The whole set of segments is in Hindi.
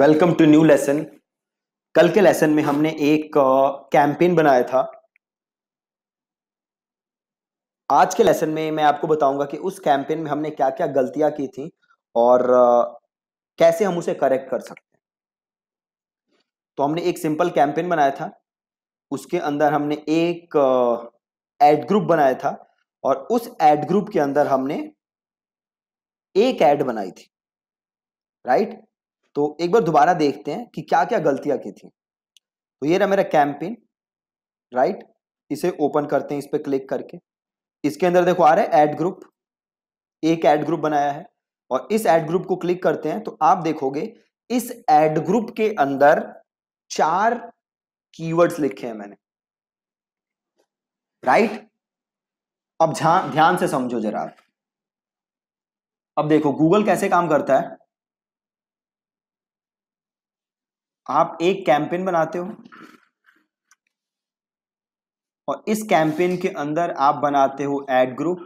वेलकम टू न्यू लेसन कल के लेसन में हमने एक कैंपेन uh, बनाया था आज के लेसन में मैं आपको बताऊंगा कि उस कैंपेन में हमने क्या क्या गलतियां की थी और uh, कैसे हम उसे करेक्ट कर सकते हैं तो हमने एक सिंपल कैंपेन बनाया था उसके अंदर हमने एक एड uh, ग्रुप बनाया था और उस एड ग्रुप के अंदर हमने एक एड बनाई थी राइट right? तो एक बार दोबारा देखते हैं कि क्या क्या गलतियां की थी तो ये रहा मेरा कैंपेन राइट इसे ओपन करते हैं इस पर क्लिक करके इसके अंदर देखो आ रहा है एड ग्रुप एक एड ग्रुप बनाया है और इस एड ग्रुप को क्लिक करते हैं तो आप देखोगे इस एड ग्रुप के अंदर चार कीवर्ड्स लिखे हैं मैंने राइट अब ध्यान से समझो जरा आप अब देखो गूगल कैसे काम करता है आप एक कैंपेन बनाते हो और इस कैंपेन के अंदर आप बनाते हो एड ग्रुप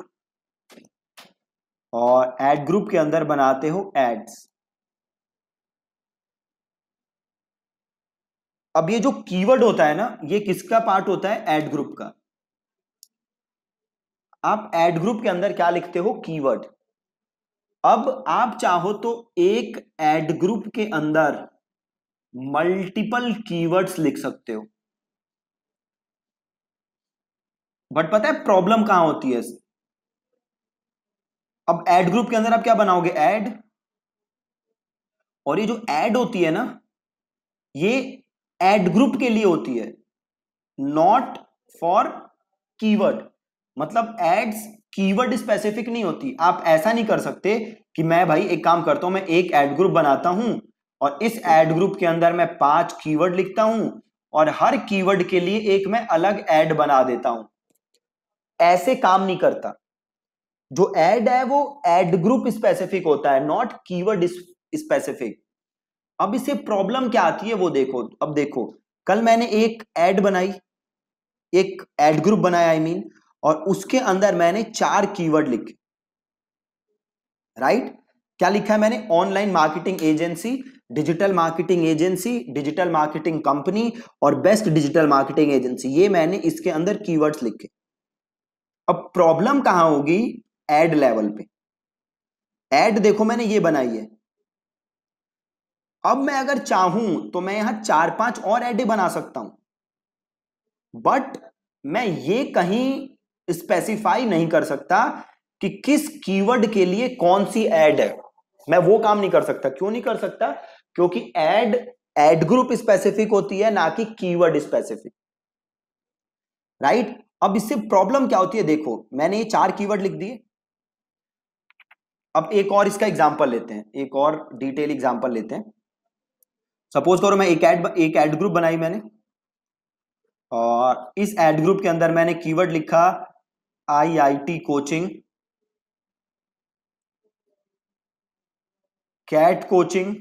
और एड ग्रुप के अंदर बनाते हो एड्स अब ये जो कीवर्ड होता है ना ये किसका पार्ट होता है एड ग्रुप का आप एड ग्रुप के अंदर क्या लिखते हो कीवर्ड अब आप चाहो तो एक एड ग्रुप के अंदर मल्टीपल कीवर्ड्स लिख सकते हो बट पता है प्रॉब्लम कहां होती है अब एड ग्रुप के अंदर आप क्या बनाओगे एड और ये जो एड होती है ना ये एड ग्रुप के लिए होती है नॉट फॉर कीवर्ड मतलब एड्स कीवर्ड स्पेसिफिक नहीं होती आप ऐसा नहीं कर सकते कि मैं भाई एक काम करता हूं मैं एक एड ग्रुप बनाता हूं और इस एड ग्रुप के अंदर मैं पांच कीवर्ड लिखता हूं और हर कीवर्ड के लिए एक मैं अलग एड बना देता हूं ऐसे काम नहीं करता जो एड है वो एड ग्रुप स्पेसिफिक होता है नॉट कीवर्ड स्पेसिफिक अब इसे प्रॉब्लम क्या आती है वो देखो अब देखो कल मैंने एक एड बनाई एक एड ग्रुप बनाया आई I मीन mean, और उसके अंदर मैंने चार कीवर्ड लिखे राइट क्या लिखा है मैंने online marketing agency digital marketing agency digital marketing company और बेस्ट डिजिटल मार्केटिंग एजेंसी ये मैंने इसके अंदर कीवर्ड्स लिखे अब प्रॉब्लम कहां होगी एड लेवल पे एड देखो मैंने ये बनाई है अब मैं अगर चाहूं तो मैं यहां चार पांच और एडे बना सकता हूं बट मैं ये कहीं स्पेसिफाई नहीं कर सकता कि किस कीवर्ड के लिए कौन सी एड है मैं वो काम नहीं कर सकता क्यों नहीं कर सकता क्योंकि एड एड ग्रुप स्पेसिफिक होती है ना कि कीवर्ड स्पेसिफिक राइट अब इससे प्रॉब्लम क्या होती है देखो मैंने ये चार कीवर्ड लिख दिए अब एक और इसका एग्जांपल लेते हैं एक और डिटेल एग्जांपल लेते हैं सपोज करो मैं एक एड एक एड ग्रुप बनाई मैंने और इस एड ग्रुप के अंदर मैंने कीवर्ड लिखा IIT coaching CAT coaching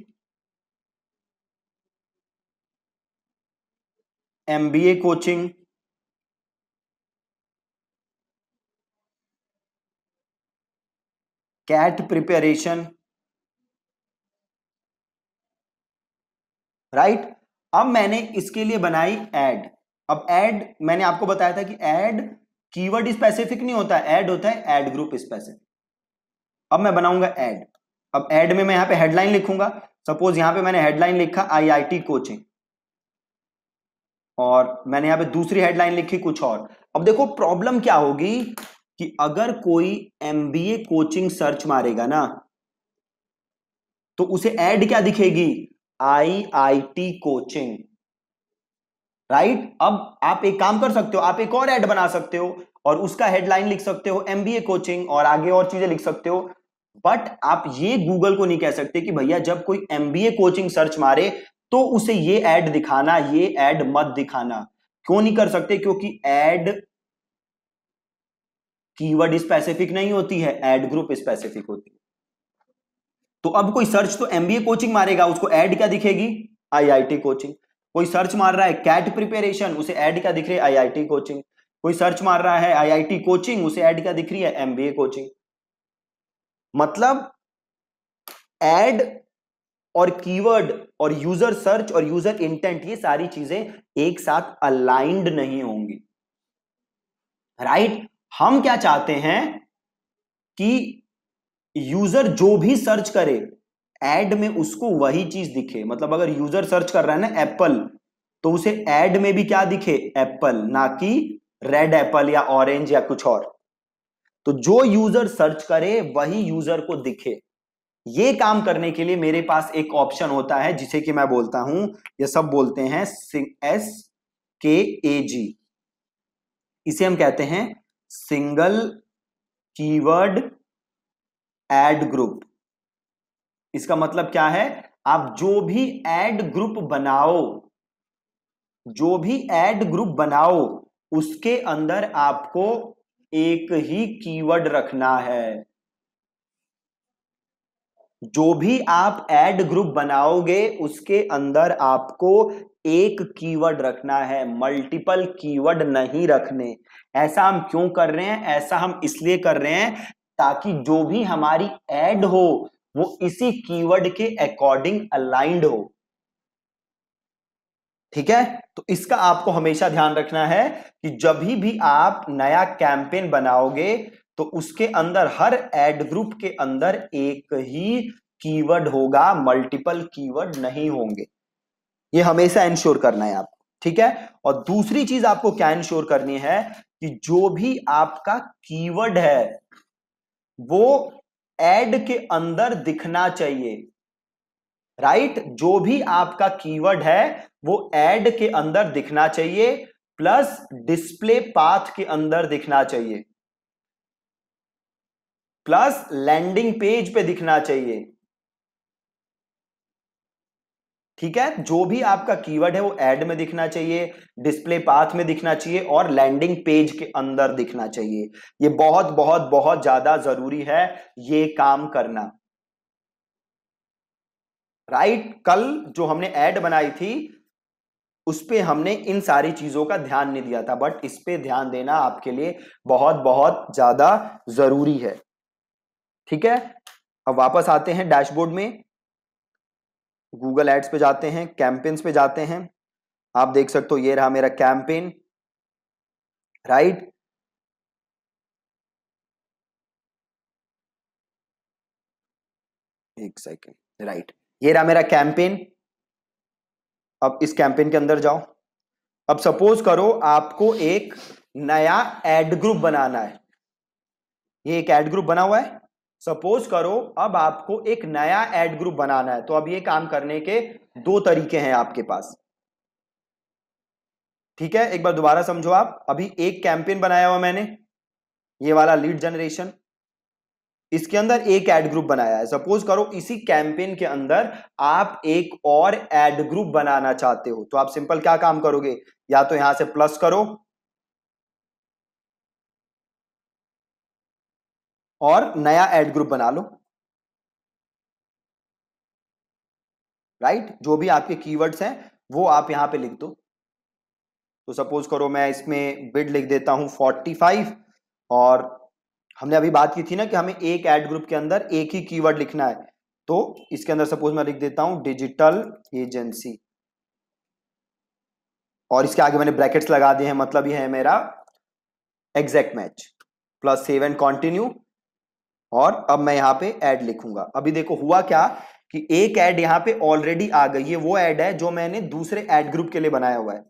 MBA coaching CAT preparation right अब मैंने इसके लिए बनाई एड अब एड मैंने आपको बताया था कि एड कीवर्ड स्पेसिफिक नहीं होता एड होता है एड ग्रुप स्पेसिफिक अब मैं बनाऊंगा एड अब एड में मैं यहाँ पे हेडलाइन लिखूंगा सपोज यहाँ पे मैंने हेडलाइन लिखा आईआईटी कोचिंग और मैंने यहाँ पे दूसरी हेडलाइन लिखी कुछ और अब देखो प्रॉब्लम क्या होगी कि अगर कोई एमबीए कोचिंग सर्च मारेगा ना तो उसे एड क्या दिखेगी आईआईटी कोचिंग राइट अब आप एक काम कर सकते हो आप एक और एड बना सकते हो और उसका हेडलाइन लिख सकते हो एमबीए कोचिंग और आगे और चीजें लिख सकते हो बट आप ये गूगल को नहीं कह सकते कि भैया जब कोई एमबीए कोचिंग सर्च मारे तो उसे ये एड दिखाना ये एड मत दिखाना क्यों नहीं कर सकते क्योंकि एड कीवर्ड स्पेसिफिक नहीं होती है एड ग्रुप स्पेसिफिक होती है तो अब कोई सर्च तो एमबीए कोचिंग मारेगा उसको एड क्या दिखेगी आईआईटी कोचिंग कोई सर्च मार रहा है कैट प्रिपेरेशन उसे एड क्या दिख रही है आईआईटी कोचिंग कोई सर्च मार रहा है आईआईटी कोचिंग उसे एड क्या दिख रही है एमबीए कोचिंग मतलब एड और कीवर्ड और यूजर सर्च और यूजर इंटेंट ये सारी चीजें एक साथ अलाइंड नहीं होंगी राइट right? हम क्या चाहते हैं कि यूजर जो भी सर्च करे एड में उसको वही चीज दिखे मतलब अगर यूजर सर्च कर रहा है ना एप्पल तो उसे एड में भी क्या दिखे एप्पल ना कि रेड एप्पल या ऑरेंज या कुछ और तो जो यूजर सर्च करे वही यूजर को दिखे ये काम करने के लिए मेरे पास एक ऑप्शन होता है जिसे कि मैं बोलता हूं ये सब बोलते हैं एस के ए जी इसे हम कहते हैं सिंगल कीवर्ड एड ग्रुप इसका मतलब क्या है आप जो भी एड ग्रुप बनाओ जो भी एड ग्रुप बनाओ उसके अंदर आपको एक ही कीवर्ड रखना है जो भी आप एड ग्रुप बनाओगे उसके अंदर आपको एक कीवर्ड रखना है मल्टीपल कीवर्ड नहीं रखने ऐसा हम क्यों कर रहे हैं ऐसा हम इसलिए कर रहे हैं ताकि जो भी हमारी एड हो वो इसी कीवर्ड के अकॉर्डिंग अलाइंड हो ठीक है तो इसका आपको हमेशा ध्यान रखना है कि जब भी आप नया कैंपेन बनाओगे तो उसके अंदर हर एड ग्रुप के अंदर एक ही कीवर्ड होगा मल्टीपल कीवर्ड नहीं होंगे ये हमेशा इंश्योर करना है आपको ठीक है और दूसरी चीज आपको क्या इंश्योर करनी है कि जो भी आपका कीवर्ड है वो एड के अंदर दिखना चाहिए राइट जो भी आपका कीवर्ड है वो एड के अंदर दिखना चाहिए प्लस डिस्प्ले पाथ के अंदर दिखना चाहिए प्लस लैंडिंग पेज पे दिखना चाहिए ठीक है जो भी आपका कीवर्ड है वो एड में दिखना चाहिए डिस्प्ले पाथ में दिखना चाहिए और लैंडिंग पेज के अंदर दिखना चाहिए ये बहुत बहुत बहुत ज्यादा जरूरी है ये काम करना राइट right? कल जो हमने एड बनाई थी उस पर हमने इन सारी चीज़ों का ध्यान नहीं दिया था बट इस पर ध्यान देना आपके लिए बहुत बहुत ज़्यादा ज़रूरी है ठीक है अब वापस आते हैं डैशबोर्ड में गूगल एड्स पे जाते हैं कैंपेन्स पे जाते हैं आप देख सकते हो ये रहा मेरा कैंपेन राइट एक सेकेंड राइट ये रहा मेरा कैंपेन अब इस कैंपेन के अंदर जाओ अब सपोज करो आपको एक नया एड ग्रुप बनाना है ये एक एड ग्रुप बना हुआ है सपोज करो अब आपको एक नया एड ग्रुप बनाना है तो अब ये काम करने के दो तरीके हैं आपके पास ठीक है एक बार दोबारा समझो आप अभी एक कैंपेन बनाया हुआ मैंने ये वाला लीड जनरेशन इसके अंदर एक एड ग्रुप बनाया है सपोज करो इसी कैंपेन के अंदर आप एक और एड ग्रुप बनाना चाहते हो तो आप सिंपल क्या काम करोगे या तो यहां से प्लस करो और नया एड ग्रुप बना लो राइट जो भी आपके कीवर्ड्स हैं वो आप यहां पे लिख दो तो सपोज करो मैं इसमें बिड लिख देता हूं 45 और हमने अभी बात की थी ना कि हमें एक एड ग्रुप के अंदर एक ही कीवर्ड लिखना है तो इसके अंदर सपोज मैं लिख देता हूं डिजिटल एजेंसी और इसके आगे मैंने ब्रैकेट्स लगा दिए हैं मतलब ये है मेरा exact match plus save and continue और अब मैं यहां पे एड लिखूंगा अभी देखो हुआ क्या कि एक एड यहाँ पे ऑलरेडी आ गई है वो एड है जो मैंने दूसरे एड ग्रुप के लिए बनाया हुआ है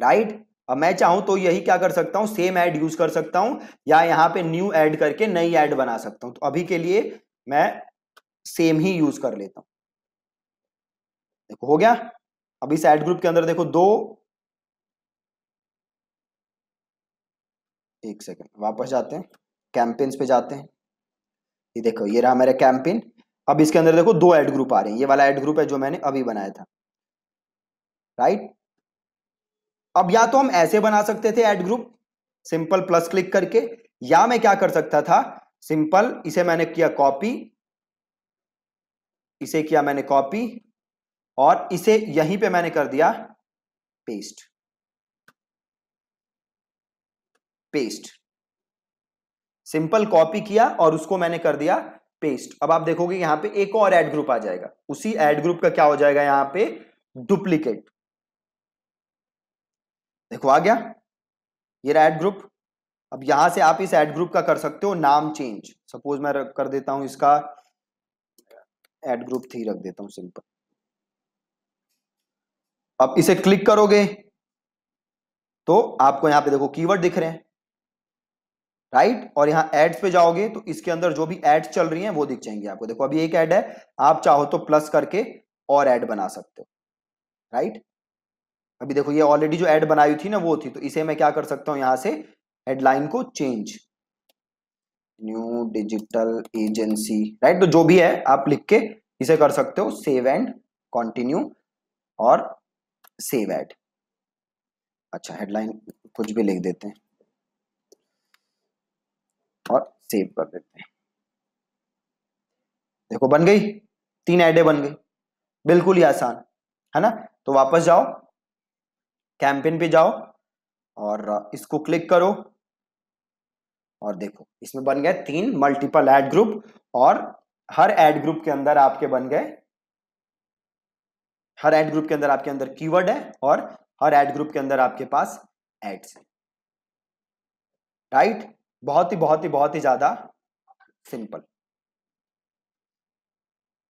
राइट right? अब मैं चाहूं तो यही क्या कर सकता हूं सेम ऐड यूज कर सकता हूं या यहाँ पे न्यू ऐड करके नई ऐड बना सकता हूं तो अभी के लिए मैं सेम ही यूज कर लेता हूं देखो हो गया अब इस ऐड ग्रुप के अंदर देखो दो एक सेकंड वापस जाते हैं कैंपेन्स पे जाते हैं ये देखो ये रहा मेरा कैंपेन अब इसके अंदर देखो दो ऐड ग्रुप आ रहे हैं ये वाला ऐड ग्रुप है जो मैंने अभी बनाया था राइट अब या तो हम ऐसे बना सकते थे ad group simple plus click करके या मैं क्या कर सकता था सिंपल इसे मैंने किया कॉपी इसे किया मैंने कॉपी और इसे यहीं पे मैंने कर दिया पेस्ट पेस्ट सिंपल कॉपी किया और उसको मैंने कर दिया पेस्ट अब आप देखोगे यहां पे एक और एड ग्रुप आ जाएगा उसी एड ग्रुप का क्या हो जाएगा यहां पे डुप्लीकेट देखो आ गया ये रहा एड ग्रुप अब यहां से आप इस एड ग्रुप का कर सकते हो नाम चेंज सपोज मैं कर देता हूं इसका एड ग्रुप थ्री रख देता हूं सिंपल अब इसे क्लिक करोगे तो आपको यहां पे देखो कीवर्ड दिख रहे हैं राइट और यहां एड्स पे जाओगे तो इसके अंदर जो भी एड्स चल रही हैं वो दिख जाएंगे आपको देखो अभी एक एड है आप चाहो तो प्लस करके और एड बना सकते हो राइट अभी देखो ये ऑलरेडी जो एड बनाई थी ना वो थी तो इसे मैं क्या कर सकता हूँ यहाँ से हेडलाइन को change new digital agency right तो जो भी है आप लिख के इसे कर सकते हो सेव एंड कंटिन्यू और सेव एड अच्छा हेडलाइन कुछ भी लिख देते हैं और सेव कर देते हैं देखो बन गई तीन एडे बन गई बिल्कुल ही आसान है ना तो वापस जाओ कैंपेन पे जाओ और इसको क्लिक करो और देखो इसमें बन गए तीन मल्टीपल एड ग्रुप और हर एड ग्रुप के अंदर आपके बन गए हर एड ग्रुप के अंदर आपके अंदर कीवर्ड है और हर एड ग्रुप के अंदर आपके पास एड्स है राइट बहुत ही बहुत ही बहुत ही ज्यादा सिंपल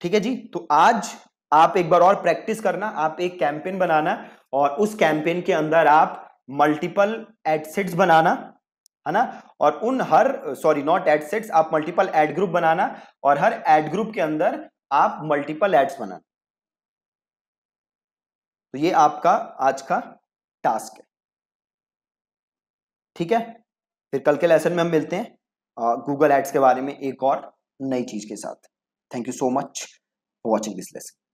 ठीक है जी तो आज आप एक बार और प्रैक्टिस करना आप एक कैंपेन बनाना और उस कैंपेन के अंदर आप मल्टीपल एडसेट्स बनाना है ना और उन हर सॉरी नॉट एडसेट्स आप मल्टीपल एड ग्रुप बनाना और हर एड ग्रुप के अंदर आप मल्टीपल एड्स बनाना तो ये आपका आज का टास्क है ठीक है फिर कल के लेसन में हम मिलते हैं गूगल एड्स के बारे में एक और नई चीज के साथ thank you so much for watching this lesson